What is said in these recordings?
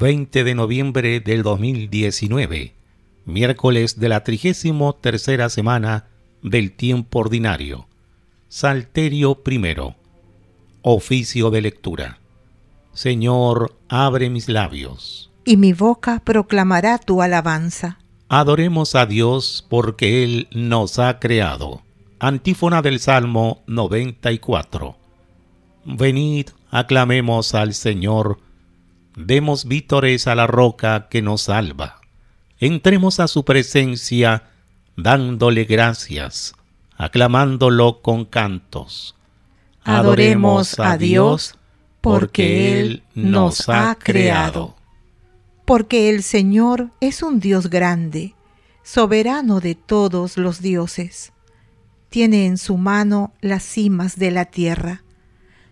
20 de noviembre del 2019, miércoles de la 33 semana del tiempo ordinario. Salterio primero. Oficio de lectura. Señor, abre mis labios. Y mi boca proclamará tu alabanza. Adoremos a Dios porque Él nos ha creado. Antífona del Salmo 94. Venid, aclamemos al Señor Demos vítores a la roca que nos salva. Entremos a su presencia dándole gracias, aclamándolo con cantos. Adoremos a Dios porque Él nos ha creado. Porque el Señor es un Dios grande, soberano de todos los dioses. Tiene en su mano las cimas de la tierra.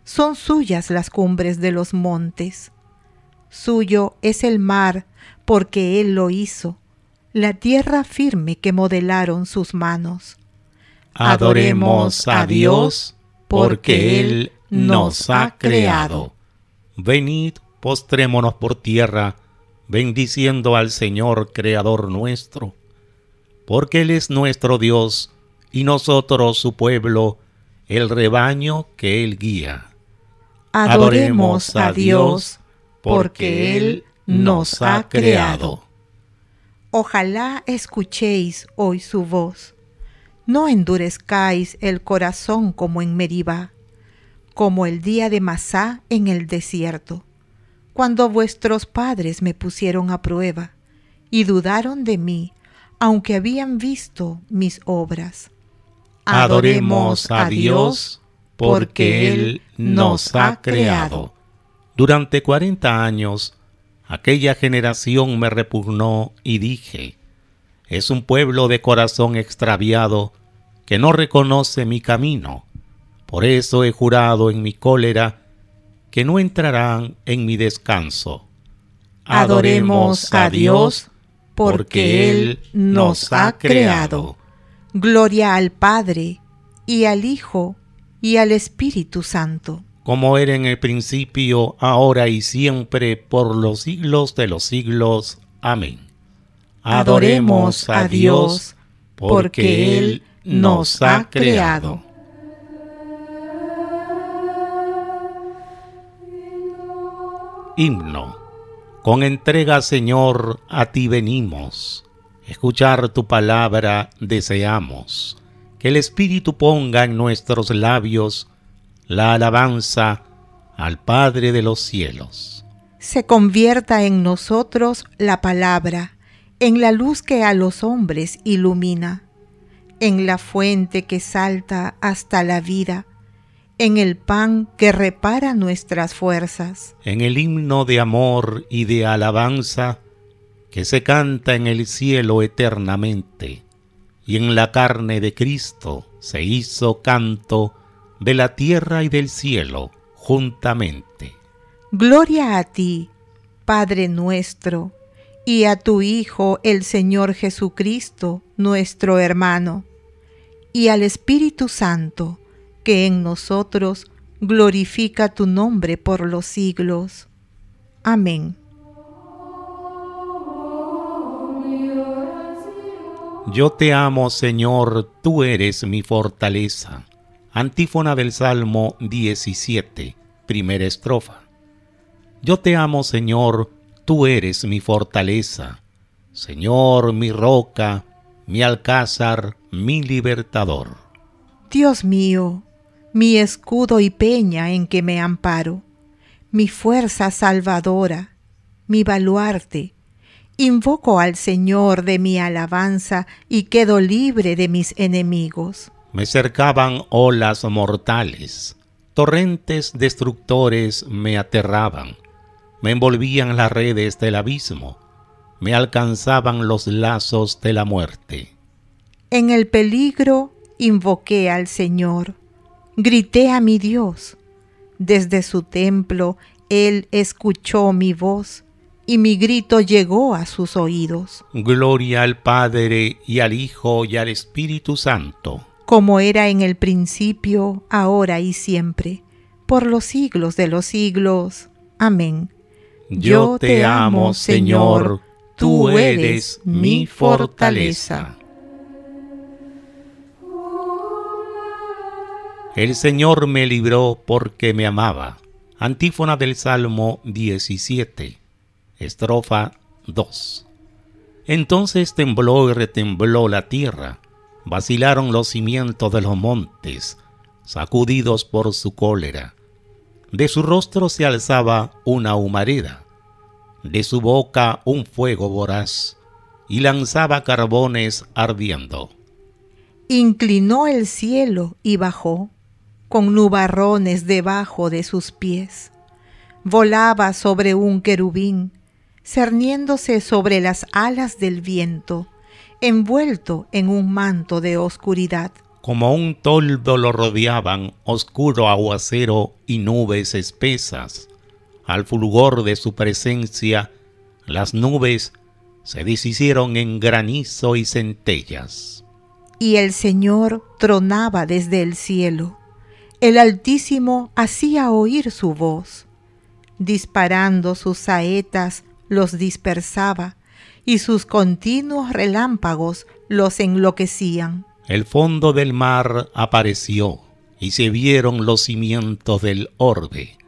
Son suyas las cumbres de los montes. Suyo es el mar, porque Él lo hizo, la tierra firme que modelaron sus manos. Adoremos a Dios, porque Él nos ha creado. Venid, postrémonos por tierra, bendiciendo al Señor, Creador nuestro, porque Él es nuestro Dios, y nosotros su pueblo, el rebaño que Él guía. Adoremos a Dios, porque Él nos ha creado. Ojalá escuchéis hoy su voz. No endurezcáis el corazón como en Meribá, como el día de Masá en el desierto, cuando vuestros padres me pusieron a prueba y dudaron de mí, aunque habían visto mis obras. Adoremos a Dios porque Él nos ha creado. Durante cuarenta años, aquella generación me repugnó y dije, es un pueblo de corazón extraviado que no reconoce mi camino. Por eso he jurado en mi cólera que no entrarán en mi descanso. Adoremos a Dios porque Él nos ha creado. Gloria al Padre y al Hijo y al Espíritu Santo como era en el principio, ahora y siempre, por los siglos de los siglos. Amén. Adoremos a Dios, porque Él nos ha creado. Himno. Con entrega, Señor, a ti venimos. Escuchar tu palabra deseamos. Que el Espíritu ponga en nuestros labios la alabanza al Padre de los cielos. Se convierta en nosotros la palabra, en la luz que a los hombres ilumina, en la fuente que salta hasta la vida, en el pan que repara nuestras fuerzas. En el himno de amor y de alabanza que se canta en el cielo eternamente, y en la carne de Cristo se hizo canto de la tierra y del cielo, juntamente. Gloria a ti, Padre nuestro, y a tu Hijo el Señor Jesucristo, nuestro hermano, y al Espíritu Santo, que en nosotros glorifica tu nombre por los siglos. Amén. Yo te amo, Señor, tú eres mi fortaleza Antífona del Salmo 17, primera estrofa. Yo te amo, Señor, tú eres mi fortaleza. Señor, mi roca, mi alcázar, mi libertador. Dios mío, mi escudo y peña en que me amparo, mi fuerza salvadora, mi baluarte. Invoco al Señor de mi alabanza y quedo libre de mis enemigos. Me cercaban olas mortales, torrentes destructores me aterraban, me envolvían las redes del abismo, me alcanzaban los lazos de la muerte. En el peligro invoqué al Señor, grité a mi Dios. Desde su templo Él escuchó mi voz y mi grito llegó a sus oídos. Gloria al Padre y al Hijo y al Espíritu Santo como era en el principio, ahora y siempre, por los siglos de los siglos. Amén. Yo te amo, Señor, tú eres mi fortaleza. El Señor me libró porque me amaba. Antífona del Salmo 17, estrofa 2. Entonces tembló y retembló la tierra vacilaron los cimientos de los montes, sacudidos por su cólera. De su rostro se alzaba una humareda, de su boca un fuego voraz, y lanzaba carbones ardiendo. Inclinó el cielo y bajó, con nubarrones debajo de sus pies. Volaba sobre un querubín, cerniéndose sobre las alas del viento envuelto en un manto de oscuridad. Como un toldo lo rodeaban oscuro aguacero y nubes espesas. Al fulgor de su presencia, las nubes se deshicieron en granizo y centellas. Y el Señor tronaba desde el cielo. El Altísimo hacía oír su voz. Disparando sus saetas, los dispersaba y sus continuos relámpagos los enloquecían. El fondo del mar apareció y se vieron los cimientos del orbe.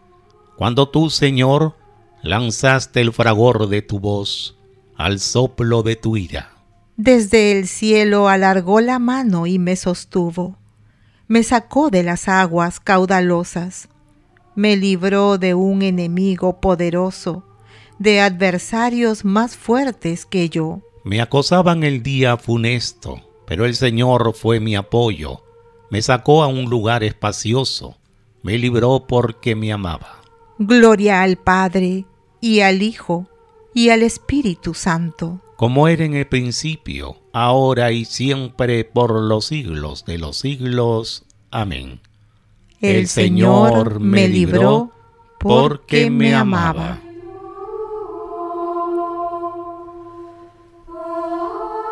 Cuando tú, Señor, lanzaste el fragor de tu voz al soplo de tu ira. Desde el cielo alargó la mano y me sostuvo. Me sacó de las aguas caudalosas. Me libró de un enemigo poderoso de adversarios más fuertes que yo. Me acosaban el día funesto, pero el Señor fue mi apoyo. Me sacó a un lugar espacioso, me libró porque me amaba. Gloria al Padre, y al Hijo, y al Espíritu Santo. Como era en el principio, ahora y siempre, por los siglos de los siglos. Amén. El, Señor me libró porque me amaba.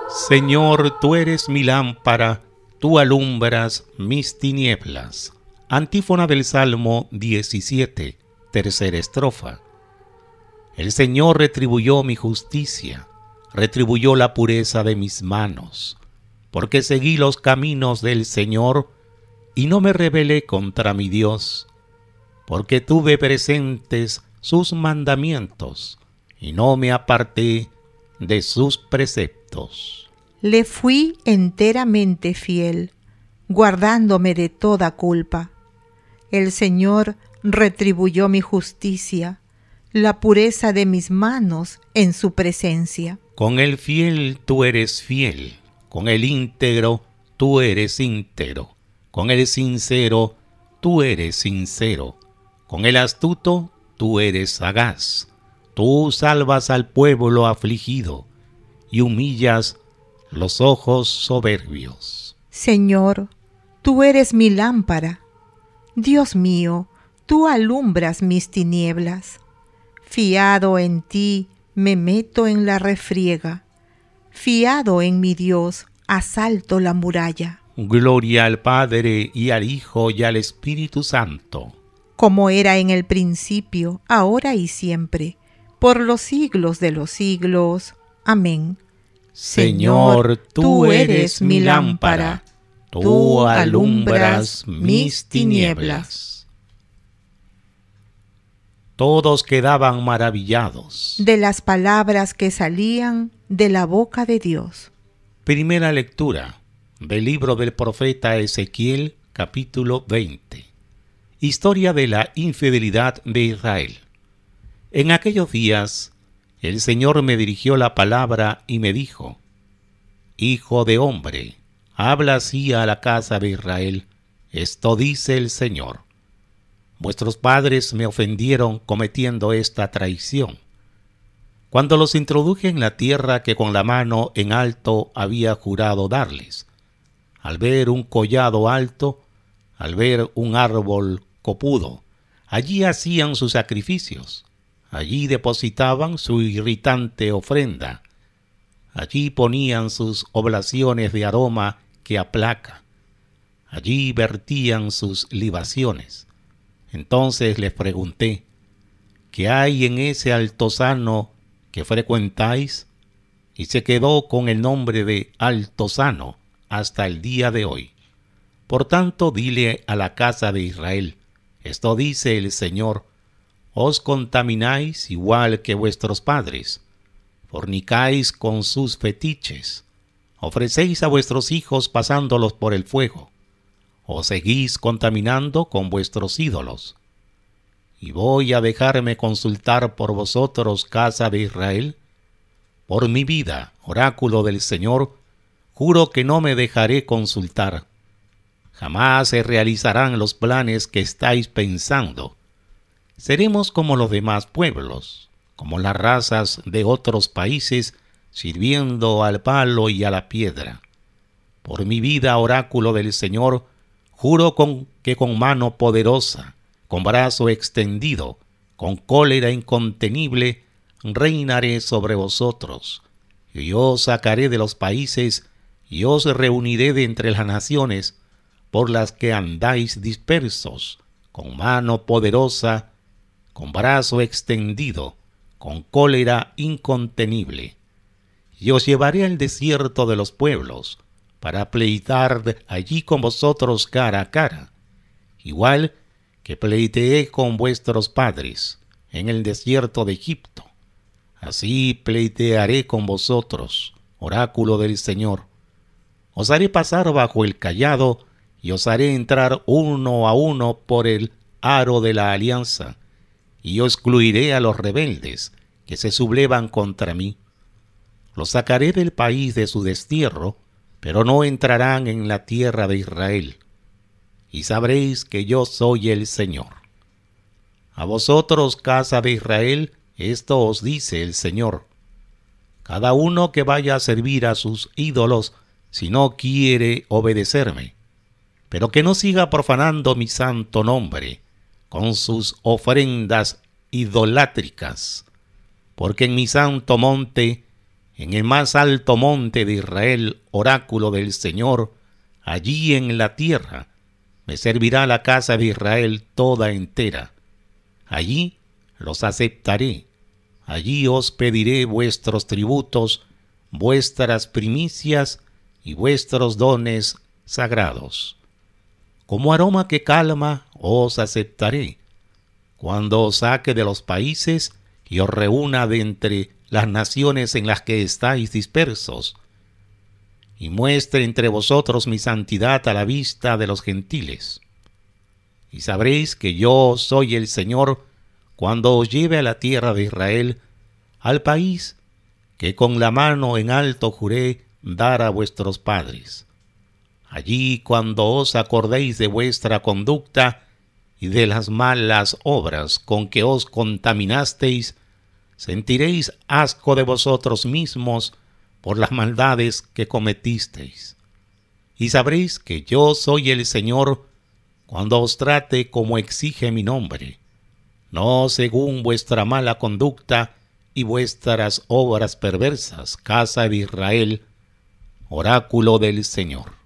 Señor, tú eres mi lámpara, tú alumbras mis tinieblas. Antífona del Salmo 17, tercera estrofa. El Señor retribuyó mi justicia, retribuyó la pureza de mis manos, porque seguí los caminos del Señor y no me rebelé contra mi Dios, porque tuve presentes sus mandamientos y no me aparté de sus preceptos. Le fui enteramente fiel, guardándome de toda culpa. El Señor retribuyó mi justicia, la pureza de mis manos en su presencia. Con el fiel tú eres fiel, con el íntegro tú eres íntegro, con el sincero tú eres sincero, con el astuto tú eres sagaz, Tú salvas al pueblo afligido y humillas los ojos soberbios. Señor, tú eres mi lámpara. Dios mío, tú alumbras mis tinieblas. Fiado en ti, me meto en la refriega. Fiado en mi Dios, asalto la muralla. Gloria al Padre y al Hijo y al Espíritu Santo. Como era en el principio, ahora y siempre por los siglos de los siglos. Amén. Señor, tú eres mi lámpara, tú alumbras mis tinieblas. Todos quedaban maravillados de las palabras que salían de la boca de Dios. Primera lectura del libro del profeta Ezequiel, capítulo 20. Historia de la infidelidad de Israel. En aquellos días el Señor me dirigió la palabra y me dijo, Hijo de hombre, habla así a la casa de Israel, esto dice el Señor. Vuestros padres me ofendieron cometiendo esta traición. Cuando los introduje en la tierra que con la mano en alto había jurado darles, al ver un collado alto, al ver un árbol copudo, allí hacían sus sacrificios Allí depositaban su irritante ofrenda. Allí ponían sus oblaciones de aroma que aplaca. Allí vertían sus libaciones. Entonces les pregunté, ¿qué hay en ese altozano que frecuentáis? Y se quedó con el nombre de altozano hasta el día de hoy. Por tanto, dile a la casa de Israel, esto dice el Señor, os contamináis igual que vuestros padres, fornicáis con sus fetiches, ofrecéis a vuestros hijos pasándolos por el fuego, os seguís contaminando con vuestros ídolos. Y voy a dejarme consultar por vosotros, casa de Israel. Por mi vida, oráculo del Señor, juro que no me dejaré consultar. Jamás se realizarán los planes que estáis pensando Seremos como los demás pueblos, como las razas de otros países, sirviendo al palo y a la piedra. Por mi vida, oráculo del Señor, juro con que con mano poderosa, con brazo extendido, con cólera incontenible, reinaré sobre vosotros. Y os sacaré de los países, y os reuniré de entre las naciones, por las que andáis dispersos, con mano poderosa con brazo extendido, con cólera incontenible. Y os llevaré al desierto de los pueblos, para pleitar allí con vosotros cara a cara, igual que pleiteé con vuestros padres en el desierto de Egipto. Así pleitearé con vosotros, oráculo del Señor. Os haré pasar bajo el callado y os haré entrar uno a uno por el aro de la alianza y yo excluiré a los rebeldes que se sublevan contra mí. Los sacaré del país de su destierro, pero no entrarán en la tierra de Israel. Y sabréis que yo soy el Señor. A vosotros, casa de Israel, esto os dice el Señor. Cada uno que vaya a servir a sus ídolos, si no quiere obedecerme, pero que no siga profanando mi santo nombre, con sus ofrendas idolátricas, porque en mi santo monte, en el más alto monte de Israel, oráculo del Señor, allí en la tierra, me servirá la casa de Israel toda entera. Allí los aceptaré, allí os pediré vuestros tributos, vuestras primicias y vuestros dones sagrados como aroma que calma, os aceptaré. Cuando os saque de los países y os reúna de entre las naciones en las que estáis dispersos, y muestre entre vosotros mi santidad a la vista de los gentiles. Y sabréis que yo soy el Señor cuando os lleve a la tierra de Israel, al país que con la mano en alto juré dar a vuestros padres. Allí cuando os acordéis de vuestra conducta y de las malas obras con que os contaminasteis, sentiréis asco de vosotros mismos por las maldades que cometisteis. Y sabréis que yo soy el Señor cuando os trate como exige mi nombre, no según vuestra mala conducta y vuestras obras perversas, casa de Israel, oráculo del Señor.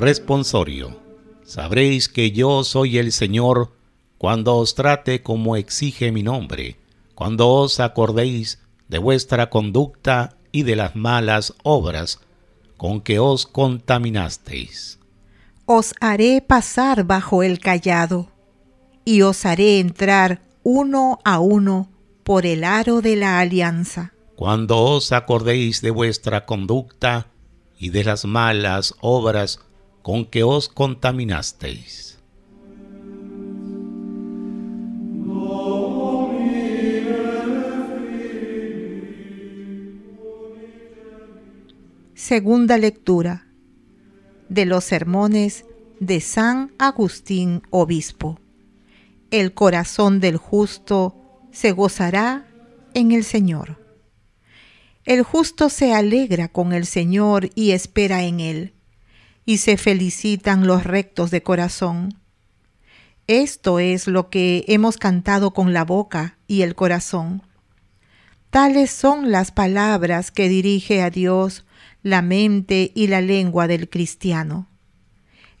Responsorio. Sabréis que yo soy el Señor cuando os trate como exige mi nombre, cuando os acordéis de vuestra conducta y de las malas obras con que os contaminasteis. Os haré pasar bajo el callado, y os haré entrar uno a uno por el aro de la alianza. Cuando os acordéis de vuestra conducta y de las malas obras con que os contaminasteis. Segunda lectura de los sermones de San Agustín Obispo. El corazón del justo se gozará en el Señor. El justo se alegra con el Señor y espera en Él y se felicitan los rectos de corazón. Esto es lo que hemos cantado con la boca y el corazón. Tales son las palabras que dirige a Dios la mente y la lengua del cristiano.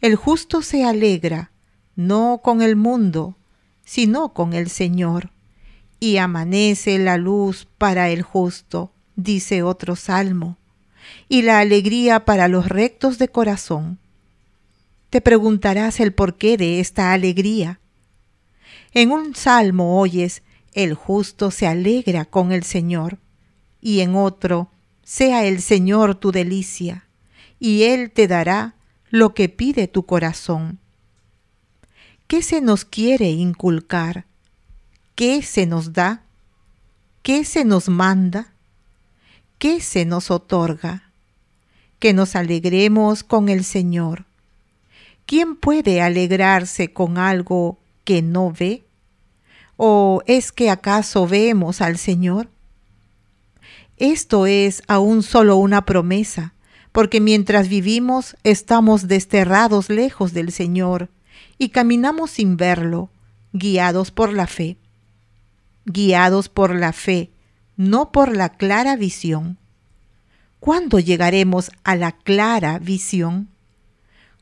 El justo se alegra, no con el mundo, sino con el Señor. Y amanece la luz para el justo, dice otro salmo y la alegría para los rectos de corazón. Te preguntarás el porqué de esta alegría. En un salmo oyes, el justo se alegra con el Señor, y en otro, sea el Señor tu delicia, y Él te dará lo que pide tu corazón. ¿Qué se nos quiere inculcar? ¿Qué se nos da? ¿Qué se nos manda? qué se nos otorga. Que nos alegremos con el Señor. ¿Quién puede alegrarse con algo que no ve? ¿O es que acaso vemos al Señor? Esto es aún solo una promesa, porque mientras vivimos estamos desterrados lejos del Señor y caminamos sin verlo, guiados por la fe. Guiados por la fe, no por la clara visión. ¿Cuándo llegaremos a la clara visión?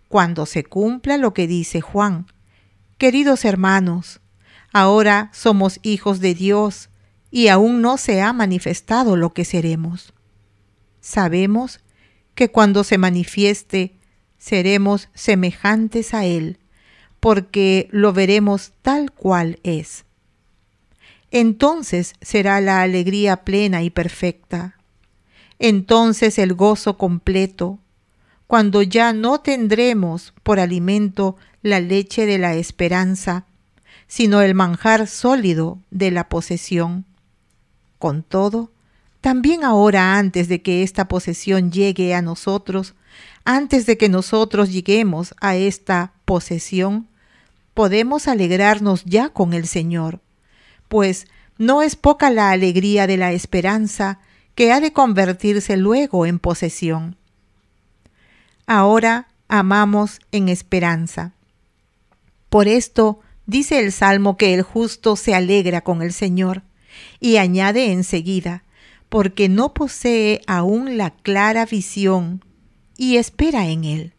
Cuando se cumpla lo que dice Juan. Queridos hermanos, ahora somos hijos de Dios y aún no se ha manifestado lo que seremos. Sabemos que cuando se manifieste seremos semejantes a Él, porque lo veremos tal cual es entonces será la alegría plena y perfecta, entonces el gozo completo, cuando ya no tendremos por alimento la leche de la esperanza, sino el manjar sólido de la posesión. Con todo, también ahora antes de que esta posesión llegue a nosotros, antes de que nosotros lleguemos a esta posesión, podemos alegrarnos ya con el Señor pues no es poca la alegría de la esperanza que ha de convertirse luego en posesión. Ahora amamos en esperanza. Por esto dice el Salmo que el justo se alegra con el Señor, y añade enseguida, porque no posee aún la clara visión y espera en él.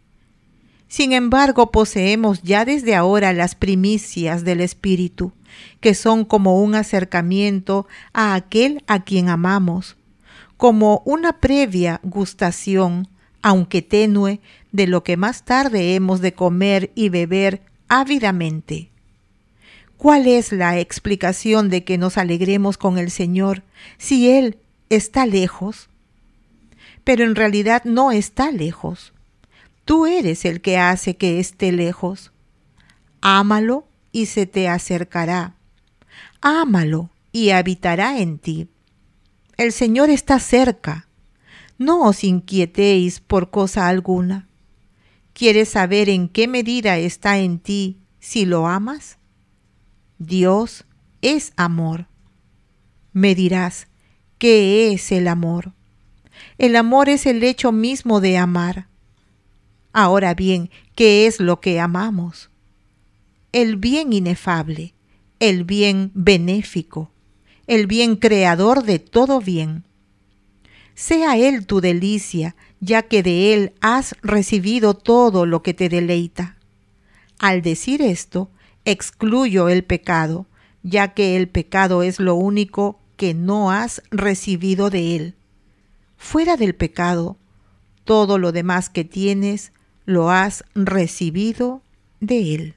Sin embargo, poseemos ya desde ahora las primicias del Espíritu que son como un acercamiento a aquel a quien amamos, como una previa gustación, aunque tenue, de lo que más tarde hemos de comer y beber ávidamente. ¿Cuál es la explicación de que nos alegremos con el Señor si Él está lejos? Pero en realidad no está lejos. Tú eres el que hace que esté lejos. Ámalo y se te acercará. Ámalo y habitará en ti. El Señor está cerca. No os inquietéis por cosa alguna. ¿Quieres saber en qué medida está en ti si lo amas? Dios es amor. Me dirás, ¿qué es el amor? El amor es el hecho mismo de amar. Ahora bien, ¿qué es lo que amamos? el bien inefable, el bien benéfico, el bien creador de todo bien. Sea Él tu delicia, ya que de Él has recibido todo lo que te deleita. Al decir esto, excluyo el pecado, ya que el pecado es lo único que no has recibido de Él. Fuera del pecado, todo lo demás que tienes lo has recibido de Él.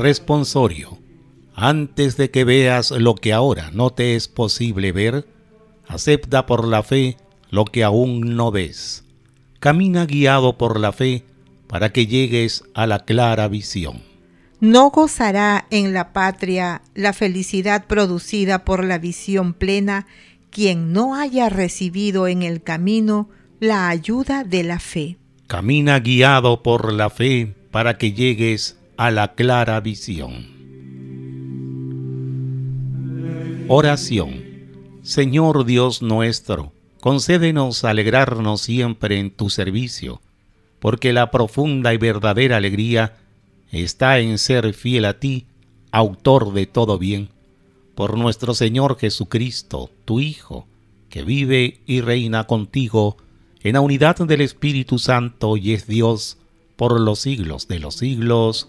Responsorio. Antes de que veas lo que ahora no te es posible ver, acepta por la fe lo que aún no ves. Camina guiado por la fe para que llegues a la clara visión. No gozará en la patria la felicidad producida por la visión plena quien no haya recibido en el camino la ayuda de la fe. Camina guiado por la fe para que llegues a la clara visión. Oración. Señor Dios nuestro, concédenos alegrarnos siempre en tu servicio, porque la profunda y verdadera alegría está en ser fiel a ti, autor de todo bien, por nuestro Señor Jesucristo, tu Hijo, que vive y reina contigo en la unidad del Espíritu Santo y es Dios por los siglos de los siglos.